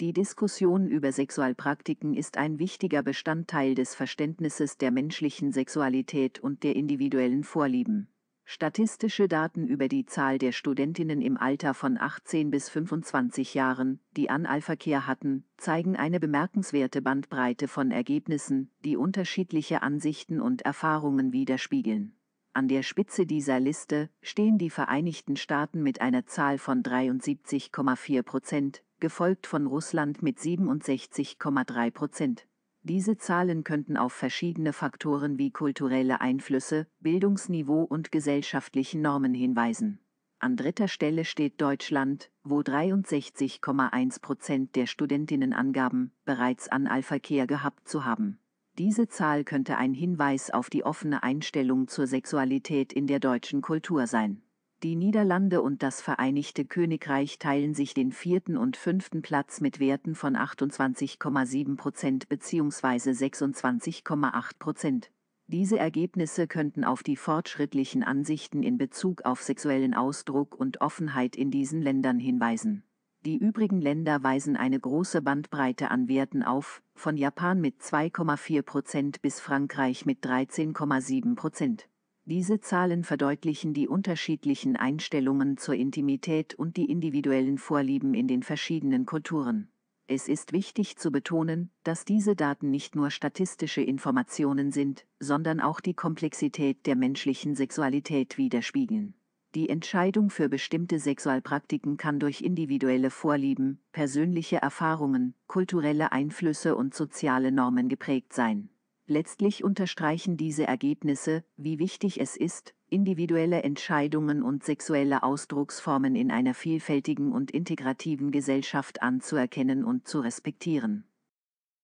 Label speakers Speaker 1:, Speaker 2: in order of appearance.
Speaker 1: Die Diskussion über Sexualpraktiken ist ein wichtiger Bestandteil des Verständnisses der menschlichen Sexualität und der individuellen Vorlieben. Statistische Daten über die Zahl der Studentinnen im Alter von 18 bis 25 Jahren, die Analverkehr hatten, zeigen eine bemerkenswerte Bandbreite von Ergebnissen, die unterschiedliche Ansichten und Erfahrungen widerspiegeln. An der Spitze dieser Liste stehen die Vereinigten Staaten mit einer Zahl von 73,4 Prozent, gefolgt von Russland mit 67,3 Prozent. Diese Zahlen könnten auf verschiedene Faktoren wie kulturelle Einflüsse, Bildungsniveau und gesellschaftlichen Normen hinweisen. An dritter Stelle steht Deutschland, wo 63,1 Prozent der Studentinnen angaben, bereits Analverkehr gehabt zu haben. Diese Zahl könnte ein Hinweis auf die offene Einstellung zur Sexualität in der deutschen Kultur sein die Niederlande und das Vereinigte Königreich teilen sich den vierten und fünften Platz mit Werten von 28,7 Prozent bzw. 26,8 Prozent. Diese Ergebnisse könnten auf die fortschrittlichen Ansichten in Bezug auf sexuellen Ausdruck und Offenheit in diesen Ländern hinweisen. Die übrigen Länder weisen eine große Bandbreite an Werten auf, von Japan mit 2,4 Prozent bis Frankreich mit 13,7 Prozent. Diese Zahlen verdeutlichen die unterschiedlichen Einstellungen zur Intimität und die individuellen Vorlieben in den verschiedenen Kulturen. Es ist wichtig zu betonen, dass diese Daten nicht nur statistische Informationen sind, sondern auch die Komplexität der menschlichen Sexualität widerspiegeln. Die Entscheidung für bestimmte Sexualpraktiken kann durch individuelle Vorlieben, persönliche Erfahrungen, kulturelle Einflüsse und soziale Normen geprägt sein. Letztlich unterstreichen diese Ergebnisse, wie wichtig es ist, individuelle Entscheidungen und sexuelle Ausdrucksformen in einer vielfältigen und integrativen Gesellschaft anzuerkennen und zu respektieren.